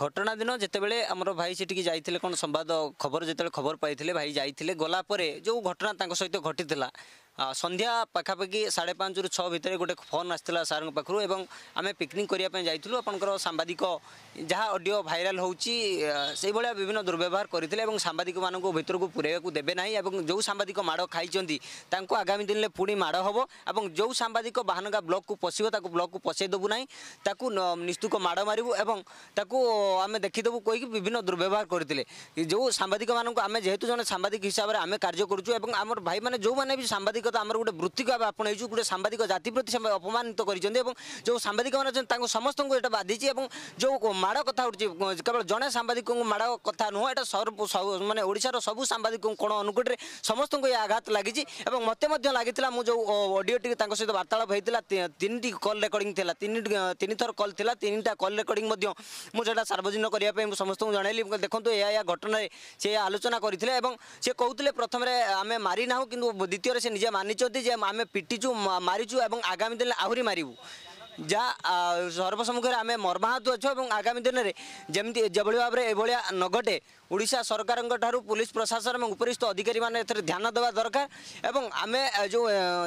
ଘଟଣା ଦିନ ଯେତେବେଳେ ଆମର ଭାଇ ସେଠିକି ଯାଇଥିଲେ କ'ଣ ସମ୍ବାଦ ଖବର ଯେତେବେଳେ ଖବର ପାଇଥିଲେ ଭାଇ ଯାଇଥିଲେ ଗଲା ପରେ ଯେଉଁ ଘଟଣା ତାଙ୍କ ସହିତ ଘଟିଥିଲା ସନ୍ଧ୍ୟା ପାଖାପାଖି ସାଢ଼େ ପାଞ୍ଚରୁ ଛଅ ଭିତରେ ଗୋଟେ ଫୋନ୍ ଆସିଥିଲା ସାର୍ଙ୍କ ପାଖରୁ ଏବଂ ଆମେ ପିକ୍ନିକ୍ କରିବା ପାଇଁ ଯାଇଥିଲୁ ଆପଣଙ୍କର ସାମ୍ବାଦିକ ଯାହା ଅଡ଼ିଓ ଭାଇରାଲ୍ ହେଉଛି ସେଇଭଳିଆ ବିଭିନ୍ନ ଦୁର୍ବ୍ୟବହାର କରିଥିଲେ ଏବଂ ସାମ୍ବାଦିକମାନଙ୍କୁ ଭିତରକୁ ପୁରାଇବାକୁ ଦେବେ ନାହିଁ ଏବଂ ଯେଉଁ ସାମ୍ବାଦିକ ମାଡ଼ ଖାଇଛନ୍ତି ତାଙ୍କୁ ଆଗାମୀ ଦିନରେ ପୁଣି ମାଡ଼ ହେବ ଏବଂ ଯେଉଁ ସାମ୍ବାଦିକ ବାହାନଗା ବ୍ଲକ୍କୁ ପଶିବ ତାକୁ ବ୍ଲକ୍କୁ ପଶେଇ ଦେବୁ ନାହିଁ ତାକୁ ନିସ୍ତୁକ ମାଡ଼ ମାରିବୁ ଏବଂ ତାକୁ ଆମେ ଦେଖିଦେବୁ କହିକି ବିଭିନ୍ନ ଦୁର୍ବ୍ୟବହାର କରିଥିଲେ ଯେଉଁ ସାମ୍ବାଦିକମାନଙ୍କୁ ଆମେ ଯେହେତୁ ଜଣେ ସାମ୍ବାଦିକ ହିସାବରେ ଆମେ କାର୍ଯ୍ୟ କରୁଛୁ ଏବଂ ଆମର ଭାଇମାନେ ଯେଉଁମାନେ ବି ସାମ୍ବାଦିକ সাংবাদিকতা আমার গোটে বৃত্তিকে আবে আপনাইছু গোটে সাংবাদিক জাতি প্রতি অপমানিত করছেন এবং যে সাংবাদিক মানে অনেক তাঙ্ক সমস্ত এটা বাধিছে এবং যে মাড় কথা উঠছে কেবল জনে সাংবাদিক মাড় কথা নুহ এটা মানে ওড়িশার সবু সাংবাদিক কোণ অনুকূটে সমস্ত এ আঘাত লাগিছে এবং মতো মধ্যে লাগিলা মু যে অডিওটি তাঙ্ক সহ বার্তালাপ হয়েছিল তিনটি কল রেকর্ডিং লা তিন থর কল লা তিনটা কল রেকর্ডিং মু সেটা সার্বজনীন করা সমস্ত জনাইলি দেখুন এয়া এয়া ঘটনায় সে আলোচনা করে এবং সে কৌলে প্রথমে আমি মারি না কিন্তু দ্বিতীয় সে নিজে ମାନିଛନ୍ତି ଯେ ଆମେ ପିଟିଛୁ ମାରିଛୁ ଏବଂ ଆଗାମୀ ଦିନରେ ଆହୁରି ମାରିବୁ ଯାହା ସର୍ବସମ୍ମୁଖରେ ଆମେ ମର୍ମାହତ ଅଛୁ ଏବଂ ଆଗାମୀ ଦିନରେ ଯେମିତି ଯେଭଳି ଭାବରେ ଏଭଳିଆ ନ ଘଟେ ओडा सरकार पुलिस प्रशासन और उपरीस्थ अधिकारी मैंने ध्यान देवा दरकार आम जो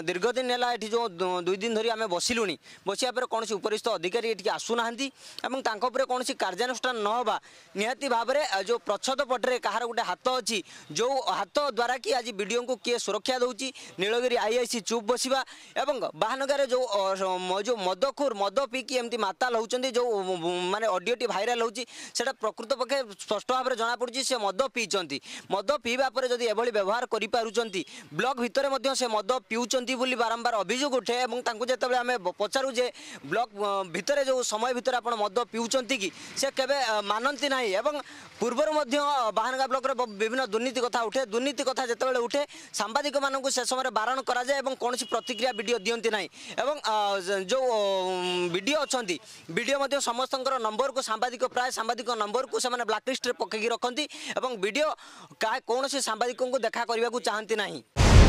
दीर्घ दिन है जो दुई दिन धरी आम बसिलु बस कौन उपरीस्थ अधिकारी ये आसूना और कौन कार्यानुषान ना निहती भाव में जो प्रच्छद पटे कहार गोटे हाथ अच्छी जो हाथ द्वारा कि आज विडियो को किए सुरक्षा दूसरी नीलगिरी आई आई सी चुप बसवा बाहनगर जो जो मदखोर मद पीकि एमती माताल होती जो मानने अडियोटी भाइराल होता प्रकृत पक्षे स्पष्ट भाव में जमापड़ ପଡ଼ୁଛି ସେ ମଦ ପିଇଛନ୍ତି ମଦ ପିଇବା ପରେ ଯଦି ଏଭଳି ବ୍ୟବହାର କରିପାରୁଛନ୍ତି ବ୍ଲକ ଭିତରେ ମଧ୍ୟ ସେ ମଦ ପିଉଛନ୍ତି ବୋଲି ବାରମ୍ବାର ଅଭିଯୋଗ ଉଠେ ଏବଂ ତାଙ୍କୁ ଯେତେବେଳେ ଆମେ ପଚାରୁ ଯେ ବ୍ଲକ ଭିତରେ ଯେଉଁ ସମୟ ଭିତରେ ଆପଣ ମଦ ପିଉଛନ୍ତି କି ସେ କେବେ ମାନନ୍ତି ନାହିଁ ଏବଂ ପୂର୍ବରୁ ମଧ୍ୟ ବାହାନଗା ବ୍ଲକରେ ବିଭିନ୍ନ ଦୁର୍ନୀତି କଥା ଉଠେ ଦୁର୍ନୀତି କଥା ଯେତେବେଳେ ଉଠେ ସାମ୍ବାଦିକମାନଙ୍କୁ ସେ ସମୟରେ ବାରଣ କରାଯାଏ ଏବଂ କୌଣସି ପ୍ରତିକ୍ରିୟା ଭିଡ଼ିଓ ଦିଅନ୍ତି ନାହିଁ ଏବଂ ଯେଉଁ ଭିଡ଼ିଓ ଅଛନ୍ତି ଭିଡ଼ିଓ ମଧ୍ୟ ସମସ୍ତଙ୍କର ନମ୍ବରକୁ ସାମ୍ବାଦିକ ପ୍ରାୟ ସାମ୍ବାଦିକ ନମ୍ବରକୁ ସେମାନେ ବ୍ଲାକ୍ଲିଷ୍ଟରେ ପକାଇକି ରଖନ୍ତି ଏବଂ ଭିଡ଼ିଓ କୌଣସି ସାମ୍ବାଦିକଙ୍କୁ ଦେଖା କରିବାକୁ ଚାହାନ୍ତି ନାହିଁ